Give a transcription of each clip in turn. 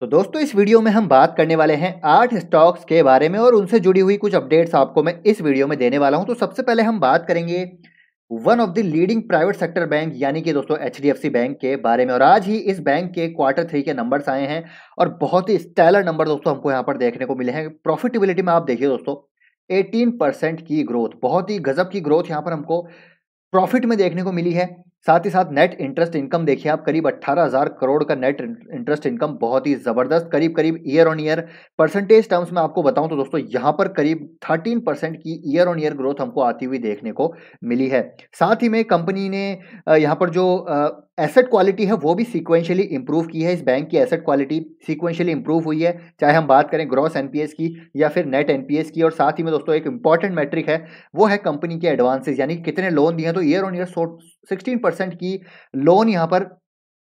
तो दोस्तों इस वीडियो में हम बात करने वाले हैं आठ स्टॉक्स के बारे में और उनसे जुड़ी हुई कुछ अपडेट्स आपको मैं इस वीडियो में देने वाला हूं तो सबसे पहले हम बात करेंगे one of the leading private sector bank यानी कि दोस्तों एच बैंक के बारे में और आज ही इस बैंक के क्वार्टर थ्री के नंबर्स आए हैं और बहुत ही स्टैलर नंबर दोस्तों हमको यहाँ पर देखने को मिले हैं प्रॉफिटेबिलिटी में आप देखिए दोस्तों एटीन की ग्रोथ बहुत ही गजब की ग्रोथ यहाँ पर हमको प्रॉफिट में देखने को मिली है साथ ही साथ नेट इंटरेस्ट इनकम देखिए आप करीब 18,000 करोड़ का नेट इंटरेस्ट इनकम बहुत ही ज़बरदस्त करीब करीब year on year percentage terms में आपको बताऊं तो दोस्तों यहाँ पर करीब 13 परसेंट की ईयर ऑन ईयर ग्रोथ हमको आती हुई देखने को मिली है साथ ही में कंपनी ने यहाँ पर जो एसेट क्वालिटी है वो भी सीक्वेंशियली इंप्रूव की है इस बैंक की एसेट क्वालिटी सीक्वेंशियली इंप्रूव हुई है चाहे हम बात करें ग्रॉस एनपीएस की या फिर नेट एनपीएस की और साथ ही में दोस्तों एक इंपॉर्टेंट मैट्रिक है वो है कंपनी के एडवांसेस यानी कितने लोन दिए हैं तो year on year sixteen percent की लोन यहाँ पर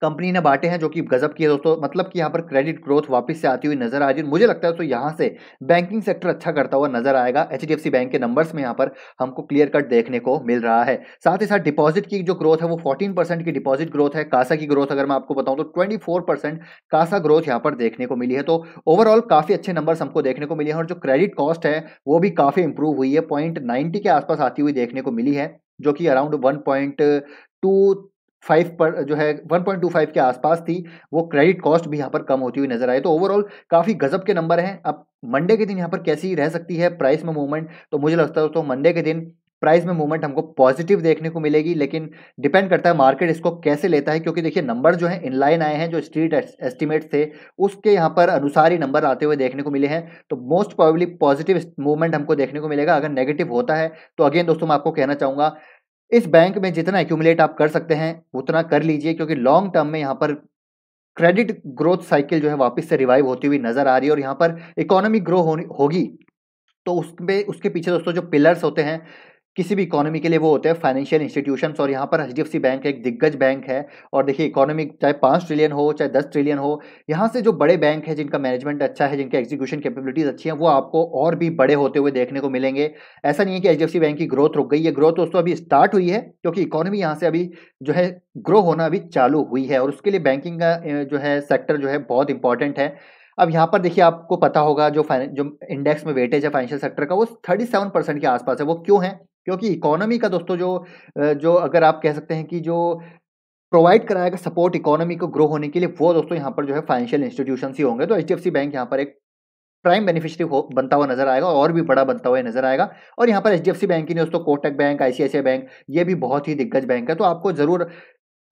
कंपनी ने बांटे हैं जो कि गजब की है दोस्तों मतलब कि यहाँ पर क्रेडिट ग्रोथ वापस से आती हुई नजर आ रही है मुझे लगता है तो यहाँ से बैंकिंग सेक्टर अच्छा करता हुआ नजर आएगा एच बैंक के नंबर्स में यहाँ पर हमको क्लियर कट देखने को मिल रहा है साथ ही साथ डिपॉजिट की जो ग्रोथ है वो फोर्टीन की डिपॉजिट ग्रोथ है कासा की ग्रोथ अगर मैं आपको बताऊँ तो ट्वेंटी कासा ग्रोथ यहाँ पर देखने को मिली है तो ओवरऑल काफी अच्छे नंबर हमको देखने को मिले हैं और जो क्रेडिट कॉस्ट है वो भी काफी इंप्रूव हुई है पॉइंट के आसपास आती हुई देखने को मिली है जो कि around one point two five पर जो है वन पॉइंट टू फाइव के आसपास थी वो क्रेडिट कॉस्ट भी यहाँ पर कम होती हुई नजर आई तो ओवरऑल काफ़ी गजब के नंबर हैं अब मंडे के दिन यहाँ पर कैसी रह सकती है प्राइस में मूवमेंट तो मुझे लगता है तो मंडे के दिन प्राइस में मूवमेंट हमको पॉजिटिव देखने को मिलेगी लेकिन डिपेंड करता है मार्केट इसको कैसे लेता है क्योंकि देखिए नंबर जो है इनलाइन आए हैं जो स्ट्रीट एस्टिमेट थे उसके यहाँ पर अनुसार ही नंबर आते हुए देखने को मिले हैं तो मोस्ट प्रॉबली पॉजिटिव मूवमेंट हमको देखने को मिलेगा अगर नेगेटिव होता है तो अगेन दोस्तों मैं आपको कहना चाहूँगा इस बैंक में जितना एक्यूमुलेट आप कर सकते हैं उतना कर लीजिए क्योंकि लॉन्ग टर्म में यहाँ पर क्रेडिट ग्रोथ साइकिल जो है वापस से रिवाइव होती हुई नजर आ रही है और यहाँ पर इकोनॉमी ग्रो होगी तो उसमें उसके पीछे दोस्तों जो पिलर्स होते हैं किसी भी इकोनॉमी के लिए वो होते हैं फाइनेंशियल इंस्टीट्यूशन और यहाँ पर एच बैंक एक दिग्गज बैंक है और देखिए इकोनॉमी चाहे पाँच ट्रिलियन हो चाहे दस ट्रिलियन हो यहाँ से जो बड़े बैंक है जिनका मैनेजमेंट अच्छा है जिनके एग्जीक्यूशन कैपेबिलिटीज अच्छी हैं वो आपको और भी बड़े होते हुए देखने को मिलेंगे ऐसा नहीं है कि एच बैंक की ग्रोथ रुक गई है ग्रोथ दोस्तों अभी स्टार्ट हुई है क्योंकि इकोनॉमी यहाँ से अभी जो है ग्रो होना अभी चालू हुई है और उसके लिए बैंकिंग का जो है सेक्टर जो है बहुत इंपॉर्टेंट है अब यहाँ पर देखिए आपको पता होगा जो फाइनें जो इंडेक्स में वेटेज है फाइनेंशियल सेक्टर का वो थर्टी सेवन परसेंट के आसपास है वो क्यों है क्योंकि इकोनॉमी का दोस्तों जो जो अगर आप कह सकते हैं कि जो प्रोवाइड कराएगा सपोर्ट इकोनॉमी को ग्रो होने के लिए वो दोस्तों यहाँ पर जो है फाइनेंशियल इंस्टीट्यूशन ही होंगे तो एच बैंक यहाँ पर एक प्राइम बेनिफिशियरी हो बनता हुआ नजर आएगा और भी बड़ा बनता हुआ नजर आएगा और यहाँ पर एच बैंक ही नहीं दोस्तों कोटक बैंक आईसीआईसी बैंक ये भी बहुत ही दिग्गज बैंक है तो आपको जरूर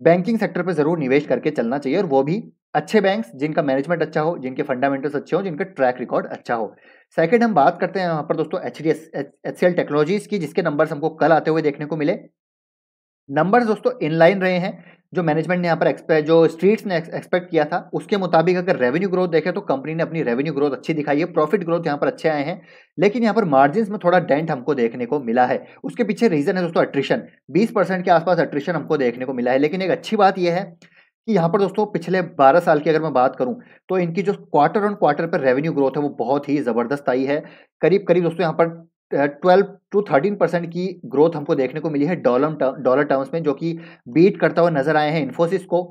बैंकिंग सेक्टर पर जरूर निवेश करके चलना चाहिए और वो भी अच्छे बैंक्स जिनका मैनेजमेंट अच्छा हो जिनके फंडामेंटल्स अच्छे हो जिनका ट्रैक रिकॉर्ड अच्छा हो सेकंड हम बात करते हैं यहाँ पर दोस्तों एच डी टेक्नोलॉजीज की जिसके नंबर्स हमको कल आते हुए देखने को मिले नंबर्स दोस्तों इनलाइन रहे हैं जो मैनेजमेंट ने यहाँ पर जो स्ट्रीट्स ने एक्सपेक्ट किया था उसके मुताबिक अगर रेवेन्यू ग्रोथ देखें तो कंपनी ने अपनी रेवेन्यू ग्रोथ अच्छी दिखाई है प्रॉफिट ग्रोथ यहाँ पर अच्छे आए हैं लेकिन यहाँ पर मार्जिन में थोड़ा डेंट हमको देखने को मिला है उसके पीछे रीजन है दोस्तों अट्रिशन बीस के आसपास अट्रिशन हमको देखने को मिला है लेकिन एक अच्छी बात यह है कि यहाँ पर दोस्तों पिछले 12 साल की अगर मैं बात करूँ तो इनकी जो क्वार्टर ऑन क्वार्टर पर रेवेन्यू ग्रोथ है वो बहुत ही ज़बरदस्त आई है करीब करीब दोस्तों यहाँ पर ट्वेल्व टू थर्टीन परसेंट की ग्रोथ हमको देखने को मिली है डॉलर डॉलर टर्म्स में जो कि बीट करता हुआ नजर आए हैं इन्फोसिस को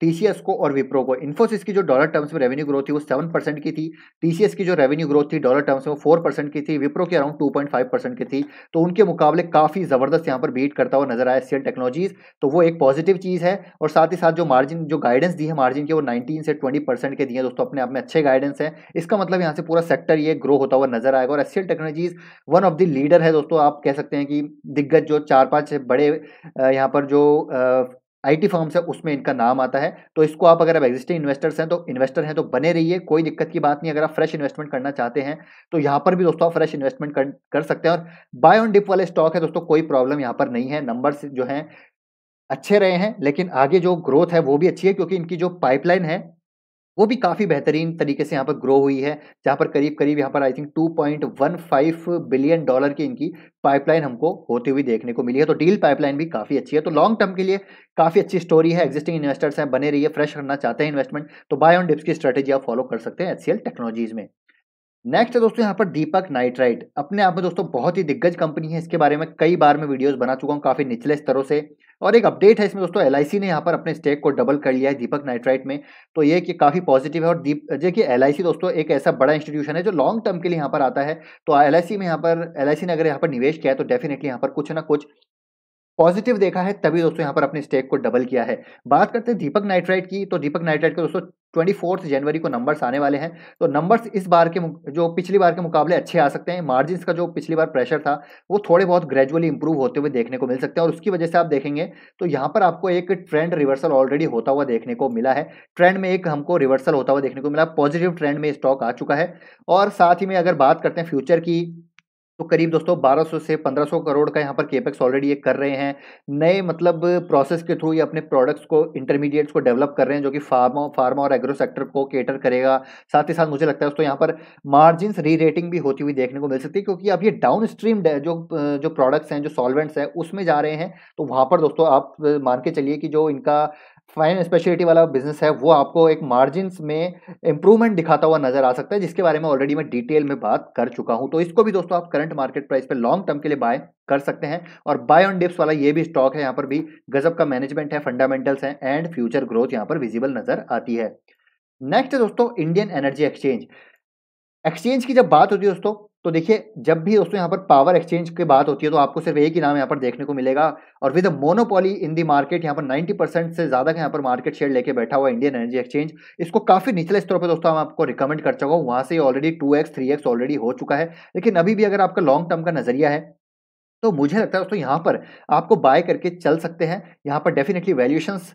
टीसीएस को और विप्रो को इन्फोसिस की जो डॉलर टर्म्स में रेवेन्यू ग्रोथ थी वो सेवन परसेंट की थी टीसीएस की जो रेवेन्यू ग्रोथ थी डॉलर टर्म्स में वो फोर परसेंट की थी विप्रो की around two point five percent की थी तो उनके मुकाबले काफ़ी ज़बरदस्त यहाँ पर बीट करता हुआ नजर आया सीएल टेक्नोलॉजीज तो वो एक पॉजिटिव चीज़ है और साथ ही साथ जो मार्जिन जो गाइडेंस दी है मार्जिन के वो नाइनटीन से ट्वेंटी परसेंट के दिए दोस्तों अपने आप में अच्छे गाइडेंस है इसका मतलब यहाँ से पूरा सेक्टर ये ग्रो होता हुआ नजर आएगा और S technologies one of the leader है दोस्तों आप कह सकते हैं कि दिग्गज जो चार पाँच बड़े यहाँ पर जो आईटी फर्म्स है उसमें इनका नाम आता है तो इसको आप अगर आप एग्जिस्टिंग इन्वेस्टर्स हैं तो इन्वेस्टर हैं तो बने रहिए कोई दिक्कत की बात नहीं अगर आप फ्रेश इन्वेस्टमेंट करना चाहते हैं तो यहाँ पर भी दोस्तों आप फ्रेश इन्वेस्टमेंट कर, कर सकते हैं और बाय ऑन डिप वाले स्टॉक है दोस्तों कोई प्रॉब्लम यहाँ पर नहीं है नंबर्स जो हैं अच्छे रहे हैं लेकिन आगे जो ग्रोथ है वो भी अच्छी है क्योंकि इनकी जो पाइपलाइन है वो भी काफ़ी बेहतरीन तरीके से यहाँ पर ग्रो हुई है जहाँ पर करीब करीब यहाँ पर आई थिंक 2.15 बिलियन डॉलर की इनकी पाइपलाइन हमको होती हुई देखने को मिली है तो डील पाइपलाइन भी काफ़ी अच्छी है तो लॉन्ग टर्म के लिए काफ़ी अच्छी स्टोरी है एग्जिस्टिंग इन्वेस्टर्स हैं बने है फ्रेश करना चाहते हैं इन्वेस्टमेंट तो बाय ऑन डिप्स की स्ट्रेटेजी आप फॉलो कर सकते हैं एच टेक्नोलॉजीज़ में नेक्स्ट है दोस्तों यहाँ पर दीपक नाइट्राइट अपने आप में दोस्तों बहुत ही दिग्गज कंपनी है इसके बारे में कई बार मैं वीडियोस बना चुका हूँ काफ़ी निचले स्तरों से और एक अपडेट है इसमें दोस्तों एल ने यहाँ पर अपने स्टेक को डबल कर लिया है दीपक नाइट्राइट में तो ये कि काफ़ी पॉजिटिव है और दीप देखिए एल दोस्तों एक ऐसा बड़ा इंस्टीट्यूशन है जो लॉन्ग टर्म के लिए यहाँ पर आता है तो एल में यहाँ पर एल ने अगर यहाँ पर निवेश किया है तो डेफिनेटली यहाँ पर कुछ ना कुछ पॉजिटिव देखा है तभी दोस्तों यहाँ पर अपने स्टेक को डबल किया है बात करते हैं दीपक नाइट्राइट की तो दीपक नाइट्राइट के दोस्तों ट्वेंटी फोर्थ जनवरी को नंबर्स आने वाले हैं तो नंबर्स इस बार के जो पिछली बार के मुकाबले अच्छे आ सकते हैं मार्जिन का जो पिछली बार प्रेशर था वो थोड़े बहुत ग्रेजुअली इंप्रूव होते हुए देखने को मिल सकते हैं और उसकी वजह से आप देखेंगे तो यहाँ पर आपको एक ट्रेंड रिवर्सल ऑलरेडी होता हुआ देखने को मिला है ट्रेंड में एक हमको रिवर्सल होता हुआ देखने को मिला पॉजिटिव ट्रेंड में स्टॉक आ चुका है और साथ ही में अगर बात करते हैं फ्यूचर की तो करीब दोस्तों 1200 से 1500 करोड़ का यहाँ पर केपेक्स ऑलरेडी ये कर रहे हैं नए मतलब प्रोसेस के थ्रू ये अपने प्रोडक्ट्स को इंटरमीडिएट्स को डेवलप कर रहे हैं जो कि फार्मा फार्मा और एग्रो सेक्टर को केटर करेगा साथ ही साथ मुझे लगता है दोस्तों यहाँ पर मार्जिन री रेटिंग भी होती हुई देखने को मिल सकती है क्योंकि अब ये डाउन स्ट्रीम जो जो प्रोडक्ट्स हैं जो सॉल्वेंट्स हैं उसमें जा रहे हैं तो वहाँ पर दोस्तों आप मान के चलिए कि जो इनका फाइन स्पेशलिटी वाला बिजनेस है वो आपको एक मार्जिन में इंप्रूवमेंट दिखाता हुआ नजर आ सकता है जिसके बारे में ऑलरेडी मैं डिटेल में बात कर चुका हूं तो इसको भी दोस्तों आप करंट मार्केट प्राइस पे लॉन्ग टर्म के लिए बाय कर सकते हैं और बाय ऑन डिप्स वाला ये भी स्टॉक है यहाँ पर भी गजब का मैनेजमेंट है फंडामेंटल्स है एंड फ्यूचर ग्रोथ यहाँ पर विजिबल नजर आती है नेक्स्ट है दोस्तों इंडियन एनर्जी एक्सचेंज एक्सचेंज की जब बात होती है दोस्तों तो देखिए जब भी दोस्तों यहाँ पर पावर एक्सचेंज की बात होती है तो आपको सिर्फ एक ही नाम यहाँ पर देखने को मिलेगा और with monopoly in the market यहाँ पर 90 परसेंट से ज़्यादा का यहाँ पर मार्केट शेयर लेके बैठा हुआ इंडियन एनर्जी एक्सचेंज इसको काफ़ी निचले स्तर पर दोस्तों हम आपको रिकमेंड कर चुका हूँ वहाँ से ऑलरेडी टू एक्स ऑलरेडी हो चुका है लेकिन अभी भी अगर आपका लॉन्ग टर्म का नजरिया है तो मुझे लगता है दोस्तों यहाँ पर आपको बाय करके चल सकते हैं यहाँ पर डेफिनेटली वैल्यूशंस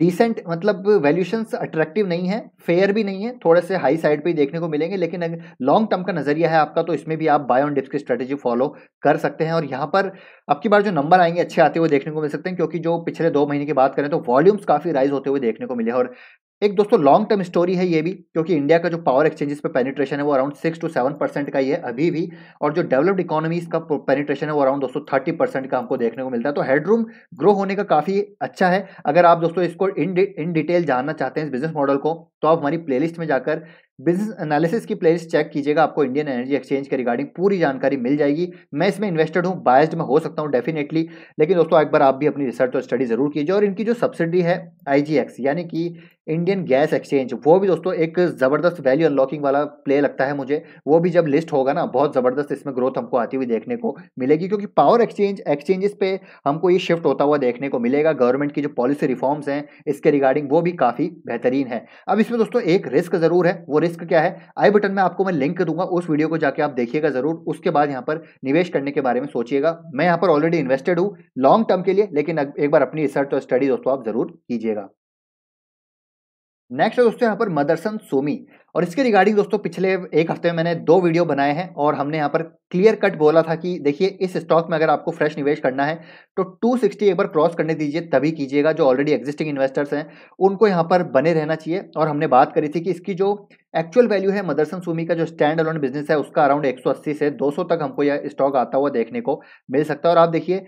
डिसेंट मतलब वैल्यूशन अट्रैक्टिव नहीं है फेयर भी नहीं है थोड़े से हाई साइड पे देखने को मिलेंगे लेकिन अगर लॉन्ग टर्म का नजरिया है आपका तो इसमें भी आप बाय ऑन डिप्स की स्ट्रेटेजी फॉलो कर सकते हैं और यहाँ पर आपकी बार जो नंबर आएंगे अच्छे आते हुए देखने को मिल सकते हैं क्योंकि जो पिछले दो महीने की बात करें तो वॉल्यूम्स काफ़ी राइज होते हुए देखने को मिले और एक दोस्तों लॉन्ग टर्म स्टोरी है ये भी क्योंकि इंडिया का जो पावर एक्सचेंजेस पे पेनिट्रेशन है वो around six to seven percent का ही है अभी भी और जो डेवलप्ड इकोनॉमीज का पेनिट्रेशन है वो अराउंड दोस्तों थर्टी परसेंट का हमको देखने को मिलता है तो हेडरूम ग्रो होने का काफ़ी अच्छा है अगर आप दोस्तों इसको इन इन डिटेल जानना चाहते हैं इस बिजनेस मॉडल को तो आप हमारी प्लेलिस्ट में जाकर बिजनेस एनालिसिस की प्लेलिस्ट चेक कीजिएगा आपको इंडियन एनर्जी एक्सचेंज के रिगार्डिंग पूरी जानकारी मिल जाएगी मैं इसमें इन्वेस्टेड हूँ बायस्ड में हो सकता हूँ डेफिनेटली लेकिन दोस्तों एक बार आप भी अपनी रिसर्च और स्टडी जरूर कीजिए और इनकी जो सब्सिडी है आई यानी कि इंडियन गैस एक्सचेंज वो भी दोस्तों एक ज़बरदस्त वैल्यू अनलॉकिंग वाला प्ले लगता है मुझे वो भी जब लिस्ट होगा ना बहुत ज़बरदस्त इसमें ग्रोथ हमको आती हुई देखने को मिलेगी क्योंकि पावर एक्सचेंज एक्सचेंजेस पे हमको ये शिफ्ट होता हुआ देखने को मिलेगा गवर्नमेंट की जो पॉलिसी रिफॉर्म्स हैं इसके रिगार्डिंग वो भी काफ़ी बेहतरीन है अब इसमें दोस्तों एक रिस्क ज़रूर है वो रिस्क क्या है आई बटन में आपको मैं लिंक दूंगा उस वीडियो को जाकर आप देखिएगा ज़रूर उसके बाद यहाँ पर निवेश करने के बारे में सोचिएगा मैं यहाँ पर ऑलरेडी इन्वेस्टेड हूँ लॉन्ग टर्म के लिए लेकिन एक बार अपनी रिसर्च और स्टडी दोस्तों आप ज़रूर कीजिएगा नेक्स्ट है दोस्तों यहाँ पर मदरसन सोमी और इसके रिगार्डिंग दोस्तों पिछले एक हफ्ते में मैंने दो वीडियो बनाए हैं और हमने यहाँ पर क्लियर कट बोला था कि देखिए इस स्टॉक में अगर आपको फ्रेश निवेश करना है तो 260 एक बार क्रॉस करने दीजिए तभी कीजिएगा जो ऑलरेडी एग्जिस्टिंग इन्वेस्टर्स हैं उनको यहाँ पर बने रहना चाहिए और हमने बात करी थी कि इसकी जो एक्चुअल वैल्यू है मदरसन सोमी का जो स्टैंड अलोन बिजनेस है उसका अराउंड एक से दो तक हमको यह स्टॉक आता हुआ देखने को मिल सकता है और आप देखिए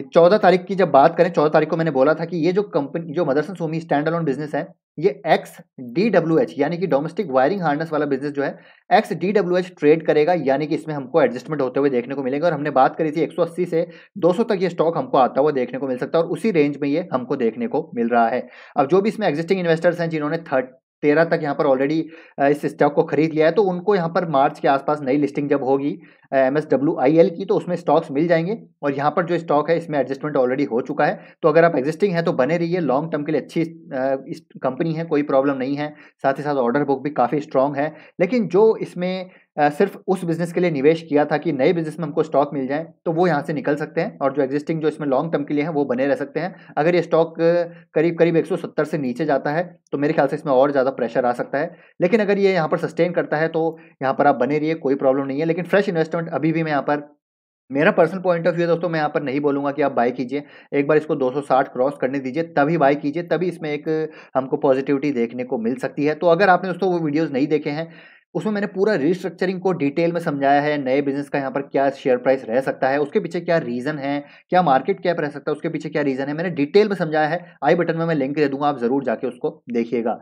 चौदह तारीख की जब बात करें चौदह तारीख को मैंने बोला था कि ये जो कंपनी जो Motherson Sumi standalone business है ये एक्स डी डब्ल्यू एच यानी कि डोमेस्टिक वायरिंग हार्नेस वाला बिजनेस जो है X D W H trade करेगा यानी कि इसमें हमको एडजस्टमेंट होते हुए देखने को मिलेगा और हमने बात करी थी 180 से 200 तक ये स्टॉक हमको आता हुआ देखने को मिल सकता है और उसी रेंज में ये हमको देखने को मिल रहा है अब जो भी इसमें एग्जिस्टिंग इन्वेस्टर्स हैं जिन्होंने थर्ट तेरह तक यहाँ पर ऑलरेडी इस स्टॉक को खरीद लिया है तो उनको यहाँ पर मार्च के आसपास नई लिस्टिंग जब होगी M S W I L की तो उसमें स्टॉक्स मिल जाएंगे और यहाँ पर जो स्टॉक है इसमें एडजस्टमेंट ऑलरेडी हो चुका है तो अगर आप एग्जिस्टिंग है तो बने रहिए लॉन्ग टर्म के लिए अच्छी कंपनी है कोई प्रॉब्लम नहीं है साथ ही साथ ऑर्डर बुक भी काफ़ी स्ट्रॉन्ग है लेकिन जो इसमें सिर्फ उस बिजनेस के लिए निवेश किया था कि नए बिजनेस में हमको स्टॉक मिल जाए तो वो यहाँ से निकल सकते हैं और जो एग्जिस्टिंग जो इसमें लॉन्ग टर्म के लिए हैं वो बने रह सकते हैं अगर ये स्टॉक करीब करीब 170 से नीचे जाता है तो मेरे ख्याल से इसमें और ज़्यादा प्रेशर आ सकता है लेकिन अगर ये यहाँ पर सस्टेन करता है तो यहाँ पर आप बने रहिए कोई प्रॉब्लम नहीं है लेकिन फ्रेश इन्वेस्टमेंट अभी भी मैं यहाँ पर मेरा पर्सनल पॉइंट ऑफ व्यू दोस्तों मैं यहाँ पर नहीं बोलूँगा कि आप बाय कीजिए एक बार इसको 260 क्रॉस करने दीजिए तभी बाय कीजिए तभी इसमें एक हमको पॉजिटिविटी देखने को मिल सकती है तो अगर आपने दोस्तों वो वीडियोज़ नहीं देखे हैं उसमें मैंने पूरा रिस्ट्रक्चरिंग को डिटेल में समझाया है नए बिजनेस का यहाँ पर क्या शेयर प्राइस रह सकता है उसके पीछे क्या रीजन है क्या मार्केट कैप रह सकता है उसके पीछे क्या रीजन है मैंने डिटेल में समझाया है आई बटन में मैं लिंक दे दूंगा आप जरूर जाके उसको देखिएगा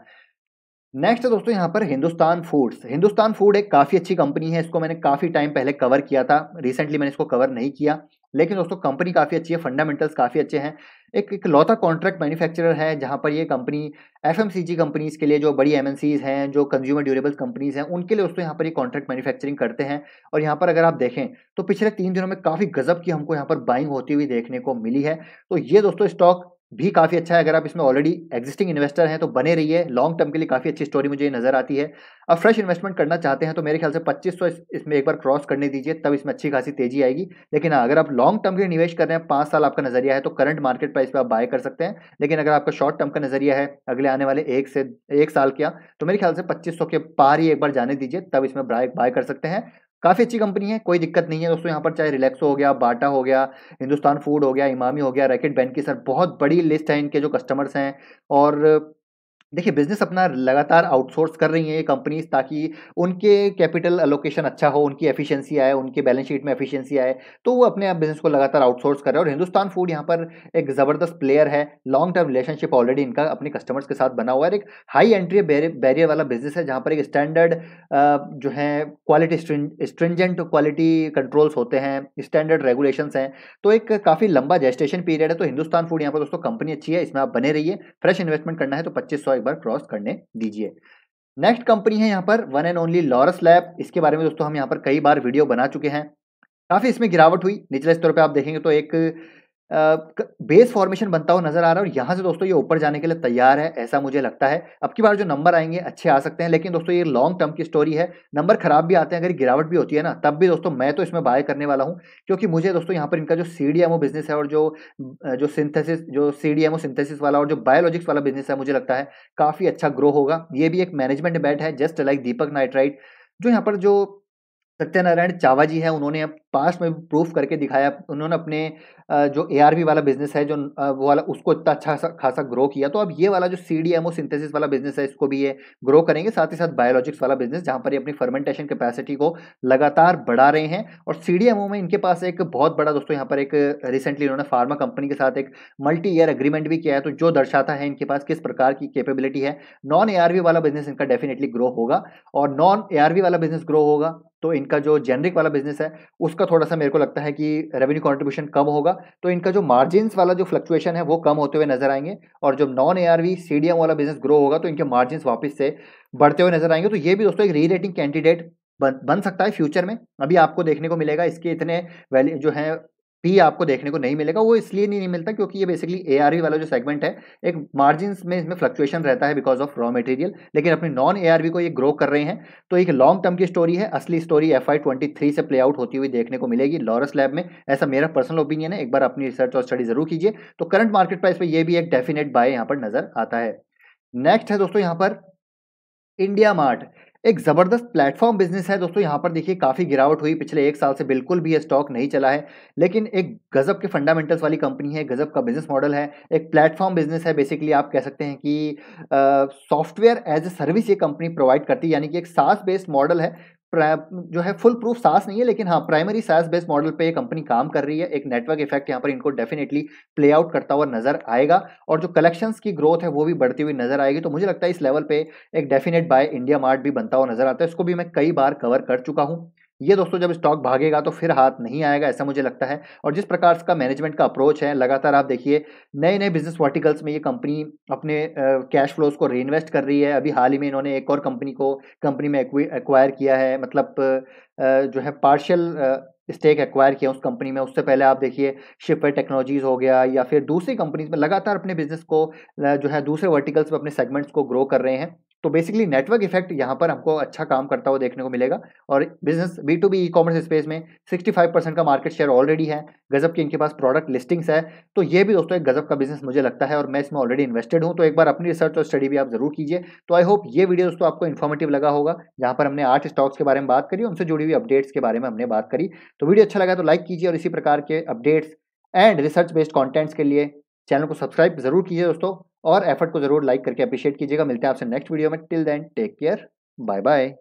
नेक्स्ट है दोस्तों यहाँ पर हिंदुस्तान फूड्स हिंदुस्तान फूड एक काफ़ी अच्छी कंपनी है इसको मैंने काफ़ी टाइम पहले कवर किया था रिसेंटली मैंने इसको कवर नहीं किया लेकिन दोस्तों कंपनी काफ़ी अच्छी है फंडामेंटल्स काफ़ी अच्छे हैं एक एक लौता कॉन्ट्रैक्ट मैन्युफैक्चरर है जहां पर ये कंपनी एफएमसीजी कंपनीज के लिए जो बड़ी एमएनसीज हैं जो कंज्यूमर ड्यूरेबल्स कंपनीज हैं उनके लिए दोस्तों यहाँ पर ये कॉन्ट्रैक्ट मैन्युफैक्चरिंग करते हैं और यहाँ पर अगर आप देखें तो पिछले तीन दिनों में काफ़ी गजब की हमको यहाँ पर बाइंग होती हुई देखने को मिली है तो ये दोस्तों स्टॉक भी काफ़ी अच्छा है अगर आप इसमें ऑलरेडी एग्जिस्टिंग इन्वेस्टर हैं तो बने रहिए लॉन्ग टर्म के लिए काफ़ी अच्छी स्टोरी मुझे नज़र आती है अब फ्रेश इन्वेस्टमेंट करना चाहते हैं तो मेरे ख्याल से 2500 इस, इसमें एक बार क्रॉस करने दीजिए तब इसमें अच्छी खासी तेजी आएगी लेकिन हाँ, अगर आप लॉन्ग टर्म के निवेश कर रहे हैं पाँच साल आपका नजरिया है तो करंट मार्केट प्राइस पर आप बाय कर सकते हैं लेकिन अगर आपका शॉर्ट टर्म का नजरिया है अगले आने वाले एक से एक साल का तो मेरे ख्याल से पच्चीस के पार ही एक बार जाने दीजिए तब इसमें बाय बाय कर सकते हैं काफ़ी अच्छी कंपनी है कोई दिक्कत नहीं है दोस्तों यहाँ पर चाहे रिलैक्सो हो गया बाटा हो गया हिंदुस्तान फूड हो गया इमामी हो गया रैकेट बैंक की सर बहुत बड़ी लिस्ट है इनके जो कस्टमर्स हैं और देखिए बिजनेस अपना लगातार आउटसोर्स कर रही हैं ये कंपनीज ताकि उनके कैपिटल अलोकेशन अच्छा हो उनकी एफिशिएंसी आए उनके बैलेंस शीट में एफिशिएंसी आए तो वो अपने आप बिजनेस को लगातार आउटसोर्स कर रहे हैं और हिंदुस्तान फूड यहाँ पर एक ज़बरदस्त प्लेयर है लॉन्ग टर्म रिलेशनशिप ऑलरेडी इनका अपने कस्टमर्स के साथ बना हुआ है एक हाई एंट्री बैरियर वाला बिजनेस है जहाँ पर एक स्टैंडर्ड जो है क्वालिटी स्ट्रिंजेंट क्वालिटी कंट्रोल्स होते हैं स्टैंडर्ड रेगुलेशन हैं तो एक काफ़ी लंबा जेस्टेशन पीरियड है तो हिंदुस्तान फूड यहाँ पर दोस्तों कंपनी अच्छी है इसमें आप बने रहिए फ्रेश इन्वेस्टमेंट करना है तो पच्चीस सौ एक बार क्रॉस करने दीजिए नेक्स्ट कंपनी है यहाँ पर one and only Laurus lab इसके बारे में दोस्तों हम यहाँ पर कई बार वीडियो बना चुके हैं काफ़ी इसमें गिरावट हुई निचले स्तर पर आप देखेंगे तो एक बेस फॉर्मेशन बनता हुआ नजर आ रहा है और यहाँ से दोस्तों ये ऊपर जाने के लिए तैयार है ऐसा मुझे लगता है अब की बार जो नंबर आएंगे अच्छे आ सकते हैं लेकिन दोस्तों ये लॉन्ग टर्म की स्टोरी है नंबर खराब भी आते हैं अगर गिरावट भी होती है ना तब भी दोस्तों मैं तो इसमें बाय करने वाला हूँ क्योंकि मुझे दोस्तों यहाँ पर इनका जो सी बिजनेस है और जो जो सिंथेसिस जो सी सिंथेसिस वाला और जो बायोलॉजिक्स वाला बिजनेस है मुझे लगता है काफ़ी अच्छा ग्रो होगा ये भी एक मैनेजमेंट बैट है जस्ट लाइक दीपक नाइट्राइट जो यहाँ पर जो सत्यनारायण चावा जी हैं उन्होंने अब पास्ट में प्रूफ करके दिखाया उन्होंने अपने जो ए वाला बिजनेस है जो वो वाला उसको इतना अच्छा खासा ग्रो किया तो अब ये वाला जो सी डी एम सिंथेसिस वाला बिजनेस है इसको भी ये ग्रो करेंगे साथ ही साथ बायोलॉजिक्स वाला बिजनेस जहाँ पर ये अपनी फर्मेंटेशन कैपेसिटी को लगातार बढ़ा रहे हैं और सी में इनके पास एक बहुत बड़ा दोस्तों यहाँ पर एक रिसेंटली इन्होंने फार्मा कंपनी के साथ एक मल्टी ईयर एग्रीमेंट भी किया है तो जो दर्शाता है इनके पास किस प्रकार की कैपेबिलिटी है नॉन ए वाला बिजनेस इनका डेफिनेटली ग्रो होगा और नॉन ए वाला बिजनेस ग्रो होगा तो इनका जो जेनरिक वाला बिजनेस है उसका उसका थोड़ा सा मेरे को लगता है कि रेवेन्यू कॉन्ट्रीब्यूशन कम होगा तो इनका जो मार्जिन वाला जो फ्लक्चुएशन है वो कम होते हुए नजर आएंगे और जब नॉन ए आर वाला बिजनेस ग्रो होगा तो इनके मार्जिन वापस से बढ़ते हुए नजर आएंगे तो ये भी दोस्तों एक री रेटिंग कैंडिडेट बन सकता है फ्यूचर में अभी आपको देखने को मिलेगा इसके इतने वैल्यू जो है भी आपको देखने को नहीं मिलेगा वो इसलिए नहीं, नहीं मिलता क्योंकि ये बेसिकली ए e वाला जो सेगमेंट है एक मार्जिन में इसमें फ्लक्चुएशन रहता है बिकॉज ऑफ रॉ मटेरियल लेकिन अपने नॉन ए को ये ग्रो कर रहे हैं तो एक लॉन्ग टर्म की स्टोरी है असली स्टोरी एफ आई से प्ले आउट होती हुई देखने को मिलेगी लॉरस लैब में ऐसा मेरा पर्सनल ओपिनियन है एक बार अपनी रिसर्च और स्टडी जरूर कीजिए तो करंट मार्केट प्राइस पर यह भी एक डेफिनेट बाय यहाँ पर नजर आता है नेक्स्ट है दोस्तों यहाँ पर इंडिया मार्ट एक ज़बरदस्त प्लेटफॉर्म बिजनेस है दोस्तों यहाँ पर देखिए काफ़ी गिरावट हुई पिछले एक साल से बिल्कुल भी ये स्टॉक नहीं चला है लेकिन एक गज़ब के फंडामेंटल्स वाली कंपनी है गज़ब का बिजनेस मॉडल है एक प्लेटफॉर्म बिजनेस है बेसिकली आप कह सकते हैं कि सॉफ्टवेयर एज ए सर्विस ये कंपनी प्रोवाइड करती है यानी कि एक सास बेस्ड मॉडल है जो है फुल प्रूफ सास नहीं है लेकिन हाँ प्राइमरी सास बेस्ड मॉडल पे कंपनी काम कर रही है एक नेटवर्क इफेक्ट यहाँ पर इनको डेफिनेटली प्ले आउट करता हुआ नजर आएगा और जो कलेक्शंस की ग्रोथ है वो भी बढ़ती हुई नजर आएगी तो मुझे लगता है इस लेवल पे एक डेफिनेट बाय इंडिया मार्ट भी बनता हुआ नजर आता है इसको भी मैं कई बार कवर कर चुका हूँ ये दोस्तों जब स्टॉक भागेगा तो फिर हाथ नहीं आएगा ऐसा मुझे लगता है और जिस प्रकार का मैनेजमेंट का अप्रोच है लगातार आप देखिए नए नए बिजनेस वर्टिकल्स में ये कंपनी अपने कैश फ्लोज को री कर रही है अभी हाल ही में इन्होंने एक और कंपनी को कंपनी में एक्वायर किया है मतलब जो है पार्शियल स्टेक एक्वायर किया उस कंपनी में उससे पहले आप देखिए शिपर टेक्नोलॉजीज हो गया या फिर दूसरी कंपनीज में लगातार अपने बिजनेस को जो है दूसरे वर्टिकल्स में अपने सेगमेंट्स को ग्रो कर रहे हैं तो बेसिकली नेटवर्क इफेक्ट यहाँ पर हमको अच्छा काम करता हुआ देखने को मिलेगा और business B to B e commerce space में 65 परसेंट का मार्केट शेयर ऑलरेडी है गजब की इनके पास प्रोडक्ट लिस्टिंग्स है तो ये भी दोस्तों एक गजब का बिजनेस मुझे लगता है और मैं इसमें ऑलरेडी इन्वेस्टेड हूँ तो एक बार अपनी रिसर्च और स्टडी भी आप जरूर कीजिए तो आई होप ये वीडियो दोस्तों आपको इन्फॉर्मेटिव लगा होगा जहाँ पर हमने आठ स्टॉक्स के बारे में बात करी उनसे जुड़ी हुई अपडेट्स के बारे में हमने बात करी तो वीडियो अच्छा लगा तो लाइक कीजिए और इसी प्रकार के updates and research based contents के लिए चैनल को सब्सक्राइब जरूर कीजिए दोस्तों और एफर्ट को जरूर लाइक करके अप्रिशिएट कीजिएगा मिलते हैं आपसे नेक्स्ट वीडियो में till then take care bye bye